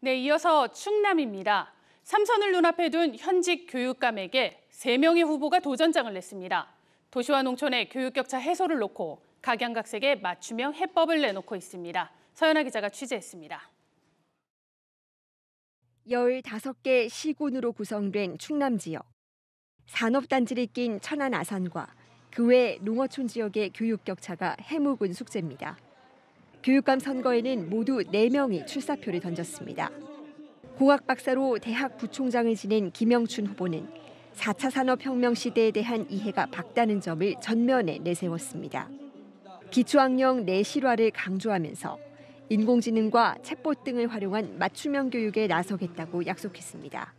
네, 이어서 충남입니다. 삼선을 눈앞에 둔 현직 교육감에게 3명의 후보가 도전장을 냈습니다. 도시와 농촌의 교육격차 해소를 놓고 각양각색의 맞춤형 해법을 내놓고 있습니다. 서연아 기자가 취재했습니다. 15개 시군으로 구성된 충남 지역. 산업단지를 낀 천안 아산과 그 외 농어촌 지역의 교육 격차가 해묵은 숙제입니다. 교육감 선거에는 모두 4명이 출사표를 던졌습니다. 공학 박사로 대학 부총장을 지낸 김영춘 후보는 4차 산업혁명 시대에 대한 이해가 밝다는 점을 전면에 내세웠습니다. 기초학령 내실화를 강조하면서 인공지능과 챗봇 등을 활용한 맞춤형 교육에 나서겠다고 약속했습니다.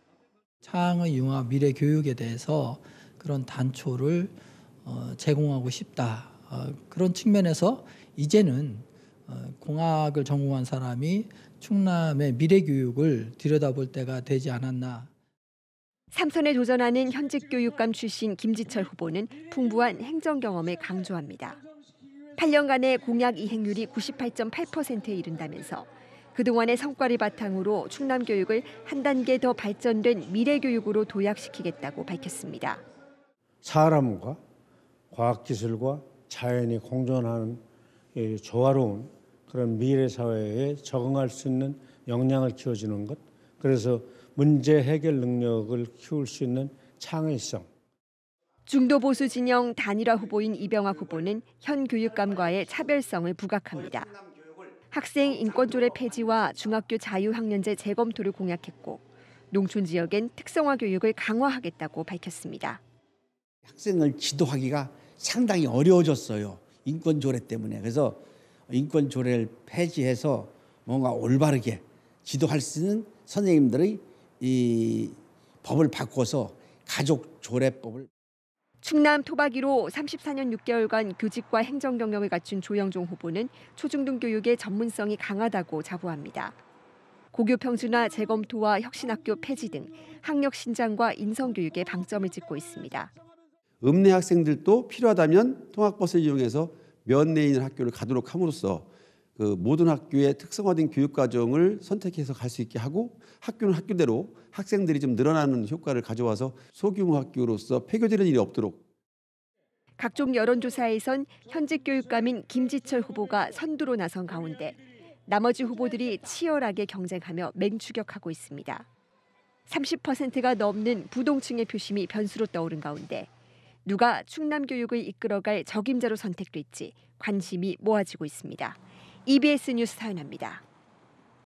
차의 융합 미래 교육에 대해서 그런 단초를 어, 제공하고 싶다. 어, 그런 측면에서 이제는 어, 공학을 전공한 사람이 충남의 미래 교육을 들여다볼 때가 되지 않았나. 삼선에 도전하는 현직 교육감 출신 김지철 후보는 풍부한 행정 경험에 강조합니다. 8년간의 공약 이행률이 98.8%에 이른다면서 그동안의 성과를 바탕으로 충남 교육을 한 단계 더 발전된 미래 교육으로 도약시키겠다고 밝혔습니다. 사람과 과학기술과 자연이 공존하는 조화로운 그런 미래 사회에 적응할 수 있는 역량을 키워주는 것, 그래서 문제 해결 능력을 키울 수 있는 창의성. 중도 보수 진영 단일화 후보인 이병학 후보는 현 교육감과의 차별성을 부각합니다. 학생 인권조례 폐지와 중학교 자유학년제 재검토를 공약했고 농촌 지역엔 특성화 교육을 강화하겠다고 밝혔습니다. 학생을 지도하기가 상당히 어려워졌어요. 인권조례 때문에. 그래서 인권 조례를 폐지해서 뭔가 올바르게 지도할 수 있는 선생님들의 이 법을 바꿔서 가족 조례법을 충남 토박이로 34년 6개월간 교직과 행정 경력을 갖춘 조영종 후보는 초중등 교육의 전문성이 강하다고 자부합니다. 고교 평준화 재검토와 혁신학교 폐지 등 학력 신장과 인성 교육에 방점을 찍고 있습니다. 읍내 학생들도 필요하다면 통학버스 이용해서 면내에 있는 학교를 가도록 함으로써 그 모든 학교의 특성화된 교육 과정을 선택해서 갈 수 있게 하고 학교는 학교대로 학생들이 좀 늘어나는 효과를 가져와서 소규모 학교로서 폐교되는 일이 없도록 각종 여론조사에선 현직 교육감인 김지철 후보가 선두로 나선 가운데 나머지 후보들이 치열하게 경쟁하며 맹추격하고 있습니다. 30%가 넘는 부동층의 표심이 변수로 떠오른 가운데 누가 충남 교육을 이끌어갈 적임자로 선택될지 관심이 모아지고 있습니다. EBS 뉴스 사연합니다.